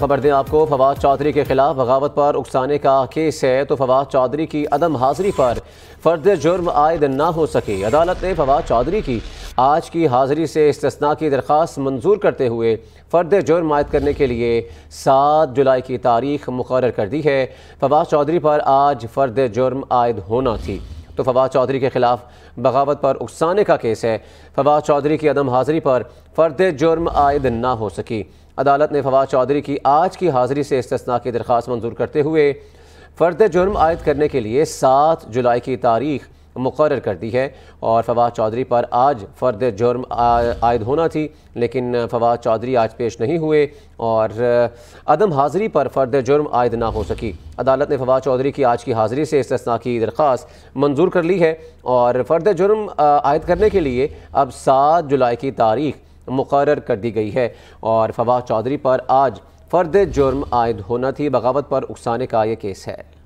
खबर दें आपको फवाद चौधरी के खिलाफ बगावत पर उकसाने का केस है तो फवाद चौधरी की अदम हाजिरी पर फर्द जुर्म आयद ना हो सके अदालत ने फवाद चौधरी की आज की हाजिरी से इस्तना की दरख्वास्त मंजूर करते हुए फर्द जुर्म आयद करने के लिए सात जुलाई की तारीख मुकर कर दी है फवाद चौधरी पर आज फर्द जुर्म आयद होना थी तो फवाद चौधरी के खिलाफ बगावत पर उकसाने का केस है फवाद चौधरी की अदम हाजिरी पर फर्द जुर्म आयद ना हो सकी अदालत ने फवाद चौधरी की आज की हाजिरी से इस्तना की दरख्वास्त मंजूर करते हुए फर्द जुर्म आयद करने के लिए सात जुलाई की तारीख मुकर कर दी है और फवाद चौधरी पर आज फर्द जुर्म आयद होना थी लेकिन फवाद चौधरी आज पेश नहीं हुए और अदम हाज़िरी पर फर्द जुर्म आयद ना हो सकी अदालत ने फवाद चौधरी की आज की हाज़िरी से इसना की दरख्वास्त मंजूर कर ली है और फर्द जुर्म आयद करने के लिए अब सात जुलाई की तारीख मुकर कर दी गई है और फवाद चौधरी पर आज फर्द जुर्म आयद होना थी बगावत पर उकसाने का यह केस है